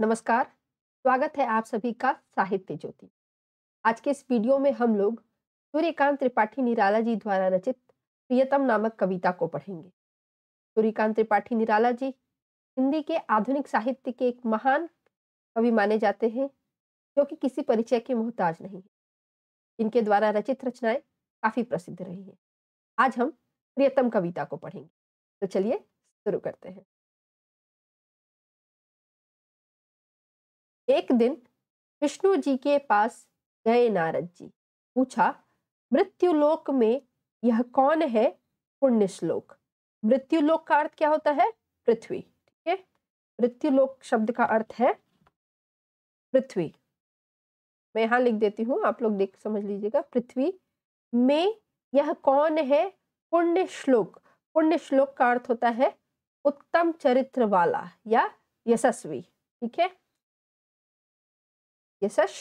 नमस्कार स्वागत है आप सभी का साहित्य ज्योति आज के इस वीडियो में हम लोग सूर्यकांत त्रिपाठी निराला जी द्वारा रचित प्रियतम नामक कविता को पढ़ेंगे सूर्यकांत त्रिपाठी निराला जी हिंदी के आधुनिक साहित्य के एक महान कवि माने जाते हैं जो कि किसी परिचय के मोहताज नहीं है इनके द्वारा रचित रचनाएं काफ़ी प्रसिद्ध रही हैं आज हम प्रियतम कविता को पढ़ेंगे तो चलिए शुरू करते हैं एक दिन विष्णु जी के पास गए नारद जी पूछा मृत्युलोक में यह कौन है पुण्य श्लोक मृत्युलोक का अर्थ क्या होता है पृथ्वी ठीक है मृत्युलोक शब्द का अर्थ है पृथ्वी मैं यहां लिख देती हूँ आप लोग देख समझ लीजिएगा पृथ्वी में यह कौन है पुण्य श्लोक पुण्य श्लोक का अर्थ होता है उत्तम चरित्र वाला या यशस्वी ठीक है यशश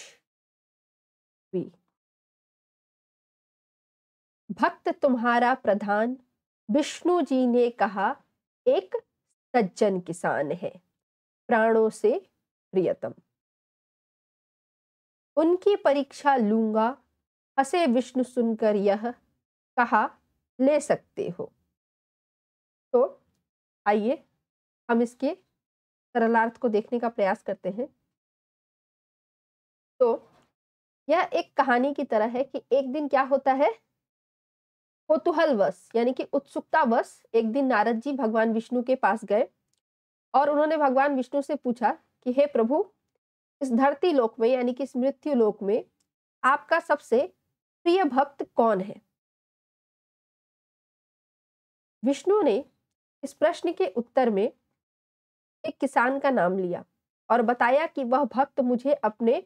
भक्त तुम्हारा प्रधान विष्णु जी ने कहा एक सज्जन किसान है प्राणों से प्रियतम उनकी परीक्षा लूंगा हसे विष्णु सुनकर यह कहा ले सकते हो तो आइए हम इसके सरलार्थ को देखने का प्रयास करते हैं तो यह एक कहानी की तरह है कि एक दिन क्या होता है कौतूहलवश यानी कि उत्सुकतावश एक दिन नारद जी भगवान विष्णु के पास गए और उन्होंने भगवान विष्णु से पूछा कि हे प्रभु इस धरती लोक में यानी कि इस मृत्यु लोक में आपका सबसे प्रिय भक्त कौन है विष्णु ने इस प्रश्न के उत्तर में एक किसान का नाम लिया और बताया कि वह भक्त मुझे अपने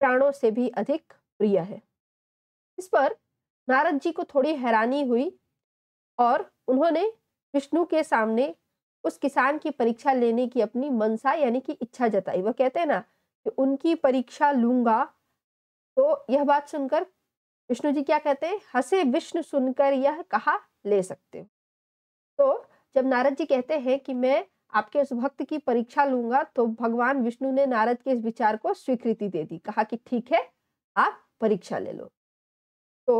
प्राणों से भी अधिक प्रिय है इस पर नारद जी को थोड़ी हैरानी हुई और उन्होंने विष्णु के सामने उस किसान की परीक्षा लेने की अपनी मनसा यानी कि इच्छा जताई वह कहते हैं ना कि उनकी परीक्षा लूंगा तो यह बात सुनकर विष्णु जी क्या कहते हैं हसे विष्णु सुनकर यह कहा ले सकते हो तो जब नारद जी कहते हैं कि मैं आपके उस भक्त की परीक्षा लूंगा तो भगवान विष्णु ने नारद के इस विचार को स्वीकृति दे दी कहा कि ठीक है आप परीक्षा ले लो तो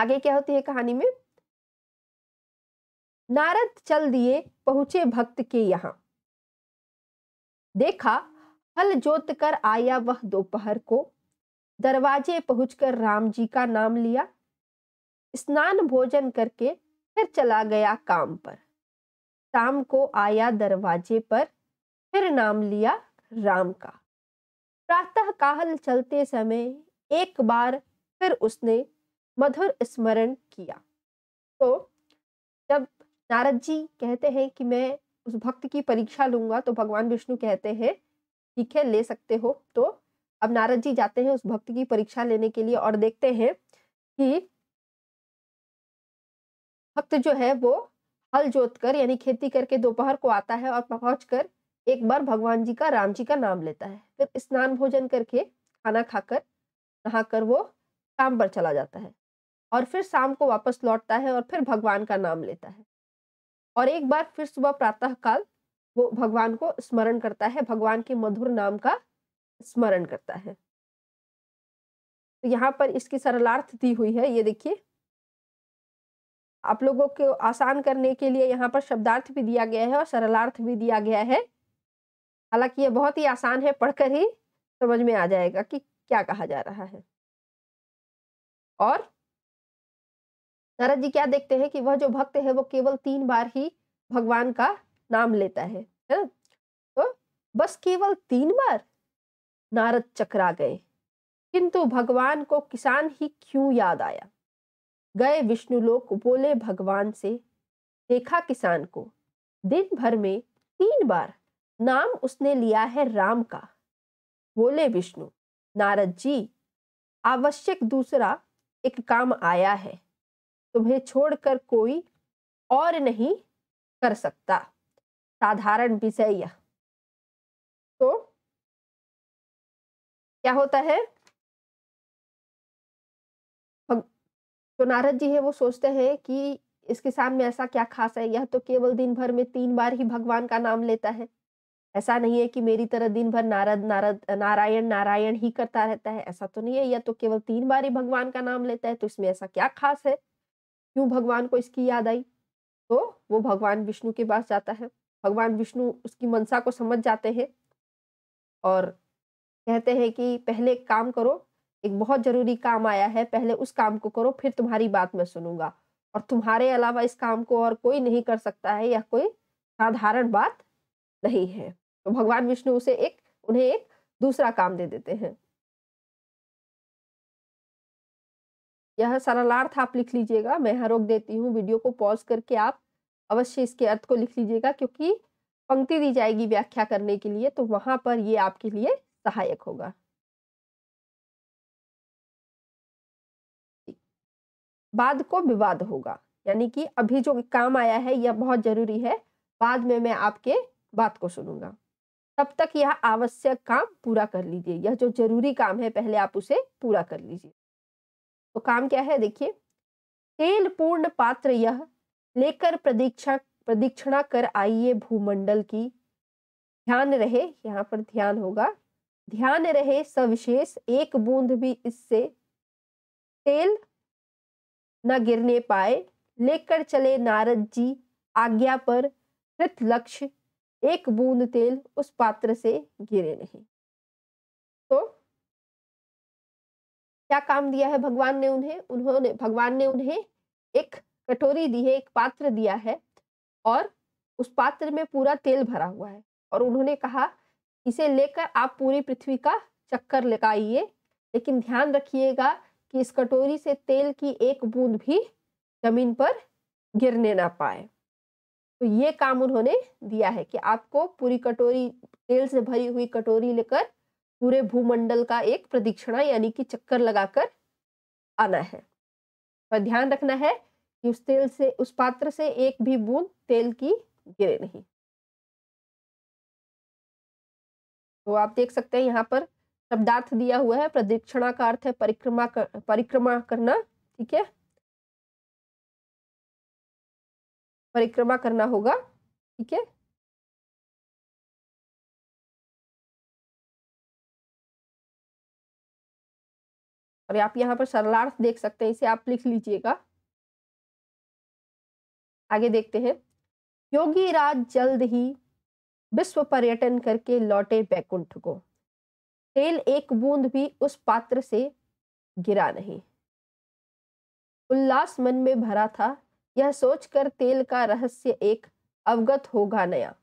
आगे क्या होती है कहानी में नारद चल दिए पहुंचे भक्त के यहाँ देखा हल जोत कर आया वह दोपहर को दरवाजे पहुंचकर राम जी का नाम लिया स्नान भोजन करके फिर चला गया काम पर शाम को आया दरवाजे पर फिर नाम लिया राम का प्रातः काल चलते समय एक बार फिर उसने मधुर स्मरण किया तो जब नारद जी कहते हैं कि मैं उस भक्त की परीक्षा लूंगा तो भगवान विष्णु कहते हैं ठीक है ले सकते हो तो अब नारद जी जाते हैं उस भक्त की परीक्षा लेने के लिए और देखते हैं कि भक्त जो है वो हल जोत कर यानी खेती करके दोपहर को आता है और कर एक बार भगवान जी का राम जी का नाम लेता है फिर स्नान भोजन करके खाना खाकर नहाकर वो काम पर चला जाता है और फिर शाम को वापस लौटता है और फिर भगवान का नाम लेता है और एक बार फिर सुबह प्रातःकाल वो भगवान को स्मरण करता है भगवान के मधुर नाम का स्मरण करता है तो यहाँ पर इसकी सरलार्थ दी हुई है ये देखिए आप लोगों को आसान करने के लिए यहाँ पर शब्दार्थ भी दिया गया है और सरलार्थ भी दिया गया है हालांकि ये बहुत ही आसान है पढ़कर ही समझ में आ जाएगा कि क्या कहा जा रहा है और नारद जी क्या देखते हैं कि वह जो भक्त है वो केवल तीन बार ही भगवान का नाम लेता है है ना तो बस केवल तीन बार नारद चकरा गए किंतु भगवान को किसान ही क्यों याद आया गए विष्णुलोक बोले भगवान से देखा किसान को दिन भर में तीन बार नाम उसने लिया है राम का बोले विष्णु नारद जी आवश्यक दूसरा एक काम आया है तुम्हें छोड़कर कोई और नहीं कर सकता साधारण विषय यह तो क्या होता है तो नारद जी है वो सोचते हैं कि इस किसान में ऐसा क्या खास है यह तो केवल दिन भर में तीन बार ही भगवान का नाम लेता है ऐसा नहीं है कि मेरी तरह दिन भर नारद नारद नारायण नारायण ही करता रहता है ऐसा तो नहीं है यह तो केवल तीन बार ही भगवान का नाम लेता है तो इसमें ऐसा क्या खास है क्यों भगवान को इसकी याद आई तो वो भगवान विष्णु के पास जाता है भगवान विष्णु उसकी मनसा को समझ जाते हैं और कहते हैं कि पहले काम करो एक बहुत जरूरी काम आया है पहले उस काम को करो फिर तुम्हारी बात मैं सुनूंगा और तुम्हारे अलावा इस काम को और कोई नहीं कर सकता है यह कोई साधारण बात नहीं है तो भगवान विष्णु उसे एक उन्हें एक दूसरा काम दे देते हैं यह सरलार्थ आप लिख लीजिएगा मैं यहाँ रोक देती हूँ वीडियो को पॉज करके आप अवश्य इसके अर्थ को लिख लीजिएगा क्योंकि पंक्ति दी जाएगी व्याख्या करने के लिए तो वहां पर ये आपके लिए सहायक होगा बाद को विवाद होगा यानी कि अभी जो काम आया है यह बहुत जरूरी है बाद में मैं आपके बात को सुनूंगा तब तक यह आवश्यक काम पूरा कर लीजिए यह जो जरूरी काम है पहले आप उसे पूरा कर लीजिए तो काम क्या है देखिए तेल पूर्ण पात्र यह लेकर प्रदीक्षा प्रदीक्षणा कर आइए भूमंडल की ध्यान रहे यहाँ पर ध्यान होगा ध्यान रहे सविशेष एक बूंद भी इससे तेल न गिरने पाए लेकर चले नारद जी आज्ञा पर कृत लक्ष्य एक बूंद तेल उस पात्र से गिरे नहीं तो क्या काम दिया है भगवान ने उन्हें उन्होंने भगवान ने उन्हें एक कटोरी दी है एक पात्र दिया है और उस पात्र में पूरा तेल भरा हुआ है और उन्होंने कहा इसे लेकर आप पूरी पृथ्वी का चक्कर लगाइए लेकिन ध्यान रखिएगा कि इस कटोरी से तेल की एक बूंद भी जमीन पर गिरने ना पाए तो ये काम उन्होंने दिया है कि आपको पूरी कटोरी तेल से भरी हुई कटोरी लेकर पूरे भूमंडल का एक प्रदीक्षणा यानी कि चक्कर लगाकर आना है पर ध्यान रखना है कि उस तेल से उस पात्र से एक भी बूंद तेल की गिरे नहीं तो आप देख सकते हैं यहाँ पर शब्दार्थ दिया हुआ है प्रदीक्षणा का अर्थ है परिक्रमा कर, परिक्रमा करना ठीक है परिक्रमा करना होगा ठीक है और आप यहाँ पर सरलार्थ देख सकते हैं इसे आप लिख लीजिएगा आगे देखते हैं योगी राज जल्द ही विश्व पर्यटन करके लौटे बैकुंठ को तेल एक बूंद भी उस पात्र से गिरा नहीं उल्लास मन में भरा था यह सोचकर तेल का रहस्य एक अवगत होगा नया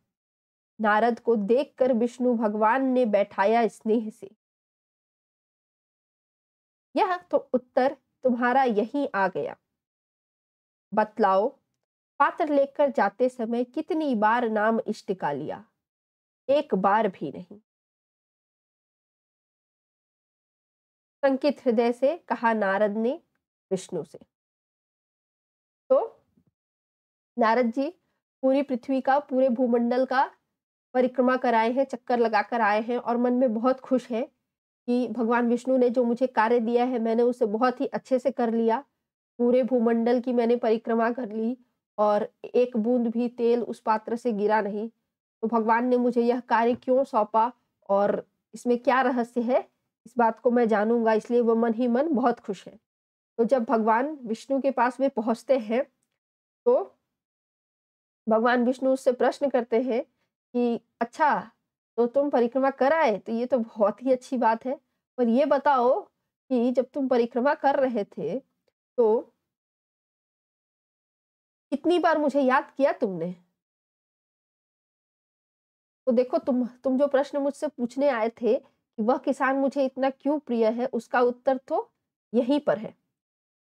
नारद को देखकर विष्णु भगवान ने बैठाया स्नेह से यह तो उत्तर तुम्हारा यही आ गया बतलाओ पात्र लेकर जाते समय कितनी बार नाम इष्ट का लिया एक बार भी नहीं कंकित हृदय से कहा नारद ने विष्णु से तो नारद जी पूरी पृथ्वी का पूरे भूमंडल का परिक्रमा कराए हैं चक्कर लगाकर आए हैं और मन में बहुत खुश हैं कि भगवान विष्णु ने जो मुझे कार्य दिया है मैंने उसे बहुत ही अच्छे से कर लिया पूरे भूमंडल की मैंने परिक्रमा कर ली और एक बूंद भी तेल उस पात्र से गिरा नहीं तो भगवान ने मुझे यह कार्य क्यों सौंपा और इसमें क्या रहस्य है इस बात को मैं जानूंगा इसलिए वह मन ही मन बहुत खुश है तो जब भगवान विष्णु के पास वे पहुंचते हैं तो भगवान विष्णु उससे प्रश्न करते हैं कि अच्छा तो तुम परिक्रमा कर आए तो ये तो बहुत ही अच्छी बात है पर ये बताओ कि जब तुम परिक्रमा कर रहे थे तो कितनी बार मुझे याद किया तुमने तो देखो तुम तुम जो प्रश्न मुझसे पूछने आए थे वह किसान मुझे इतना क्यों प्रिय है उसका उत्तर तो यहीं पर है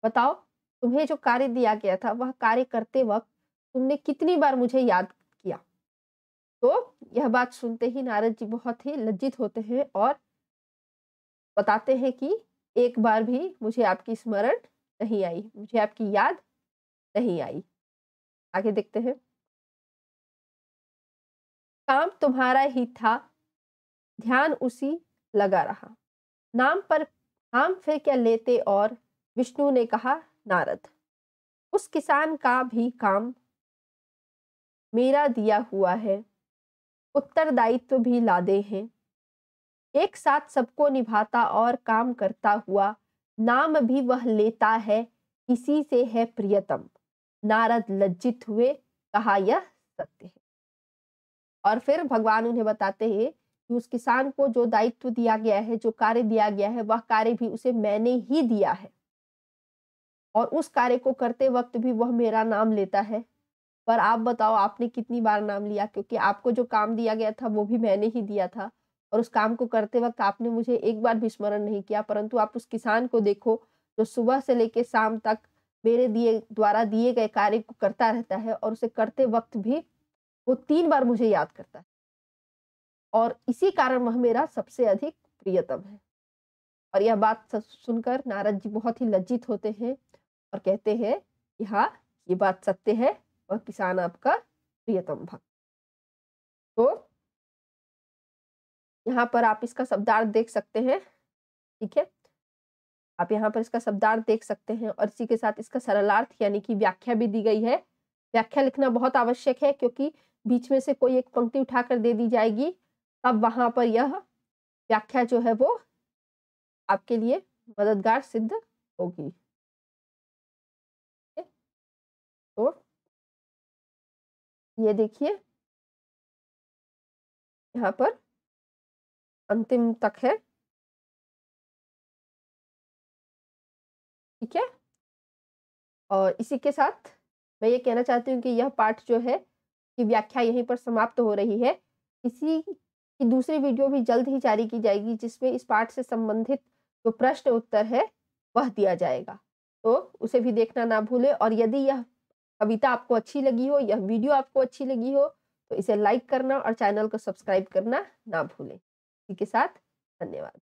बताओ तुम्हें जो कार्य दिया गया था वह कार्य करते वक्त तुमने कितनी बार मुझे याद किया तो यह बात सुनते ही नारद जी बहुत ही लज्जित होते हैं और बताते हैं कि एक बार भी मुझे आपकी स्मरण नहीं आई मुझे आपकी याद नहीं आई आगे देखते हैं काम तुम्हारा ही था ध्यान उसी लगा रहा नाम पर नाम फिर क्या लेते और विष्णु ने कहा नारद उस किसान का भी काम मेरा दिया हुआ है उत्तरदायित्व भी लादे हैं एक साथ सबको निभाता और काम करता हुआ नाम भी वह लेता है इसी से है प्रियतम नारद लज्जित हुए कहा यह सत्य है और फिर भगवान उन्हें बताते हैं कि उस किसान को जो दायित्व दिया गया है जो कार्य दिया गया है वह कार्य भी उसे मैंने ही दिया है और उस कार्य को करते वक्त भी वह मेरा नाम लेता है पर आप बताओ आपने कितनी बार नाम लिया क्योंकि आपको जो काम दिया गया था वो भी मैंने ही दिया था और उस काम को करते वक्त आपने मुझे एक बार भी स्मरण नहीं किया परंतु आप उस किसान को देखो जो सुबह से लेकर शाम तक मेरे दिए द्वारा दिए गए कार्य को करता रहता है और उसे करते वक्त भी वो तीन बार मुझे याद करता है और इसी कारण वह मेरा सबसे अधिक प्रियतम है और यह बात सुनकर नारद जी बहुत ही लज्जित होते हैं और कहते हैं कि हाँ ये बात सत्य है और किसान आपका प्रियतम भक्त तो यहाँ पर आप इसका शब्दार्थ देख सकते हैं ठीक है आप यहाँ पर इसका शब्दार्थ देख सकते हैं और इसी के साथ इसका सरलार्थ यानी कि व्याख्या भी दी गई है व्याख्या लिखना बहुत आवश्यक है क्योंकि बीच में से कोई एक पंक्ति उठाकर दे दी जाएगी तब वहां पर यह व्याख्या जो है वो आपके लिए मददगार सिद्ध होगी तो ये देखिए यहाँ पर अंतिम तक है ठीक है और इसी के साथ मैं ये कहना चाहती हूँ कि यह पाठ जो है कि व्याख्या यहीं पर समाप्त हो रही है इसी की दूसरी वीडियो भी जल्द ही जारी की जाएगी जिसमें इस पाठ से संबंधित जो प्रश्न उत्तर है वह दिया जाएगा तो उसे भी देखना ना भूले और यदि यह कविता आपको अच्छी लगी हो यह वीडियो आपको अच्छी लगी हो तो इसे लाइक करना और चैनल को सब्सक्राइब करना ना भूलें इसी के साथ धन्यवाद